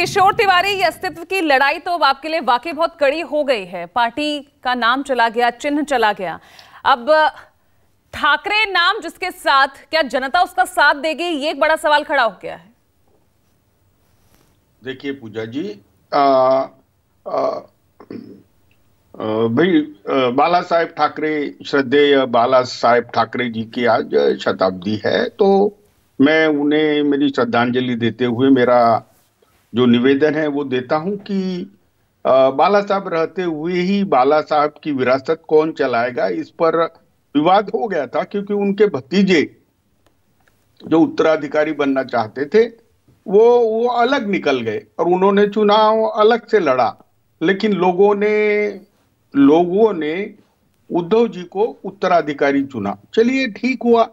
किशोर तिवारी ये अस्तित्व की लड़ाई तो अब आपके लिए वाकई बहुत कड़ी हो गई है पार्टी का नाम चला गया चिन्ह चला गया अब ठाकरे नाम जिसके साथ क्या जनता उसका साथ देगी ये एक बड़ा सवाल खड़ा हो गया है देखिए पूजा जी भाई बाला साहेब ठाकरे श्रद्धेय बाला साहेब ठाकरे जी की आज शताब्दी है तो मैं उन्हें मेरी श्रद्धांजलि देते हुए मेरा जो निवेदन है वो देता हूं कि बाला साहब रहते हुए ही बाला साहब की विरासत कौन चलाएगा इस पर विवाद हो गया था क्योंकि उनके भतीजे जो उत्तराधिकारी बनना चाहते थे वो वो अलग निकल गए और उन्होंने चुनाव अलग से लड़ा लेकिन लोगों ने लोगों ने उद्धव जी को उत्तराधिकारी चुना चलिए ठीक हुआ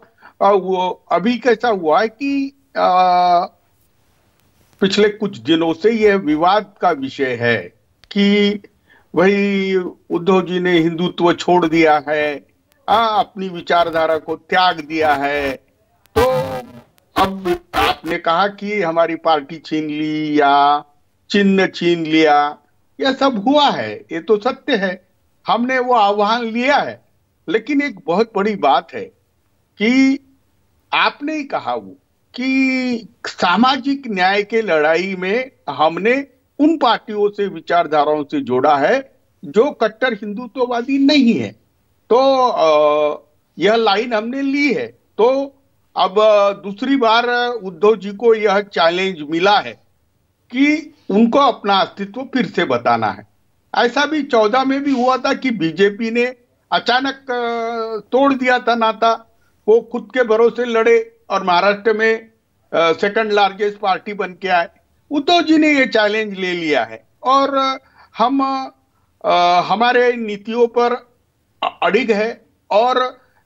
और वो अभी कैसा हुआ है कि पिछले कुछ दिनों से यह विवाद का विषय है कि वही उद्धव जी ने हिंदुत्व छोड़ दिया है आ, अपनी विचारधारा को त्याग दिया है तो अब आपने कहा कि हमारी पार्टी छीन ली या चिन्ह छीन लिया यह सब हुआ है ये तो सत्य है हमने वो आह्वान लिया है लेकिन एक बहुत बड़ी बात है कि आपने ही कहा वो कि सामाजिक न्याय के लड़ाई में हमने उन पार्टियों से विचारधाराओं से जोड़ा है जो कट्टर हिंदुत्ववादी नहीं है तो यह लाइन हमने ली है तो अब दूसरी बार उद्धव जी को यह चैलेंज मिला है कि उनको अपना अस्तित्व फिर से बताना है ऐसा भी चौदह में भी हुआ था कि बीजेपी ने अचानक तोड़ दिया था नाता वो खुद के भरोसे लड़े और महाराष्ट्र में सेकंड लार्जेस्ट पार्टी बन के आए उद्धव जी ने ये चैलेंज ले लिया है और हम आ, हमारे नीतियों पर अड़िग है और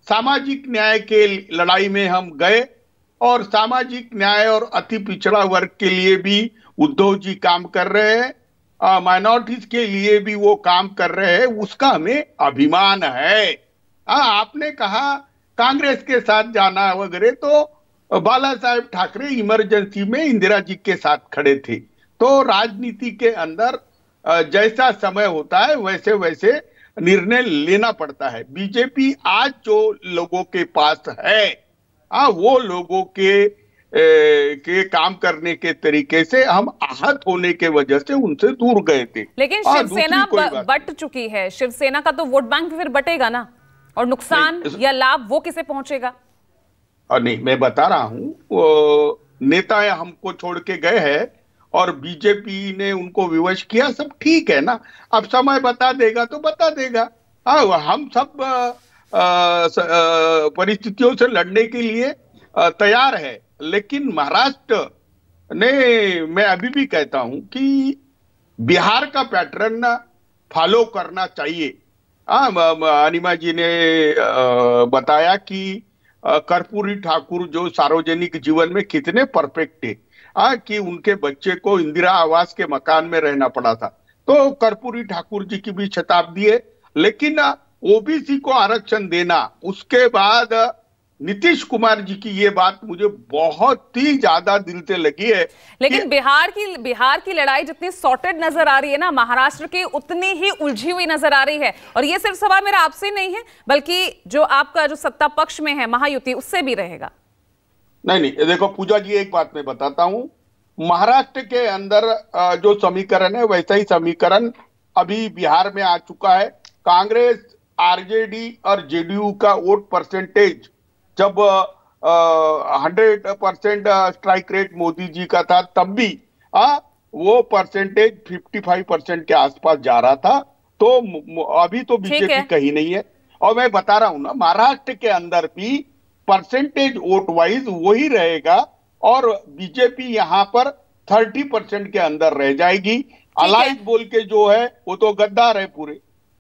सामाजिक न्याय के लड़ाई में हम गए और सामाजिक न्याय और अति पिछड़ा वर्ग के लिए भी उद्धव जी काम कर रहे हैं माइनॉरिटीज के लिए भी वो काम कर रहे हैं उसका हमें अभिमान है आ, हाँ, आपने कहा कांग्रेस के साथ जाना वगैरह तो बाला साहेब ठाकरे इमरजेंसी में इंदिरा जी के साथ खड़े थे तो राजनीति के अंदर जैसा समय होता है वैसे वैसे निर्णय लेना पड़ता है बीजेपी आज जो लोगों के पास है आ, वो लोगों के ए, के काम करने के तरीके से हम आहत होने के वजह से उनसे दूर गए थे लेकिन शिवसेना बट चुकी है शिवसेना का तो वोट बैंक फिर बटेगा ना और नुकसान या लाभ वो किसे पहुंचेगा नहीं मैं बता रहा वो नेता हमको छोड़ के गए हैं और बीजेपी ने उनको विवश किया सब ठीक है ना अब समय बता देगा तो बता देगा हाँ हम सब परिस्थितियों से लड़ने के लिए तैयार है लेकिन महाराष्ट्र ने मैं अभी भी कहता हूं कि बिहार का पैटर्न फॉलो करना चाहिए हाँ अनिमा जी ने बताया कि कर्पूरी ठाकुर जो सार्वजनिक जीवन में कितने परफेक्ट है आ, कि उनके बच्चे को इंदिरा आवास के मकान में रहना पड़ा था तो कर्पूरी ठाकुर जी की भी शताब्दी है लेकिन ओबीसी को आरक्षण देना उसके बाद नीतीश कुमार जी की ये बात मुझे बहुत ही ज्यादा दिल से लगी है लेकिन बिहार की बिहार की लड़ाई जितनी सॉर्टेड नजर आ रही है ना महाराष्ट्र की उतनी ही उलझी हुई नजर आ रही है और ये सिर्फ सवाल मेरा आपसे नहीं है बल्कि जो आपका जो सत्ता पक्ष में है महायुति उससे भी रहेगा नहीं नहीं देखो पूजा जी एक बात मैं बताता हूँ महाराष्ट्र के अंदर जो समीकरण है वैसा ही समीकरण अभी बिहार में आ चुका है कांग्रेस आरजेडी और जेडीयू का वोट परसेंटेज जब hundred percent strike rate Modi ji का था तब भी आ, वो परसेंटेज फाइव परसेंट के आसपास जा रहा था तो अभी तो बीजेपी कहीं नहीं है और मैं बता रहा हूं ना महाराष्ट्र के अंदर भी परसेंटेज वोट वाइज वही रहेगा और बीजेपी यहां पर थर्टी परसेंट के अंदर रह जाएगी अलाइज बोल के जो है वो तो गद्दार है पूरे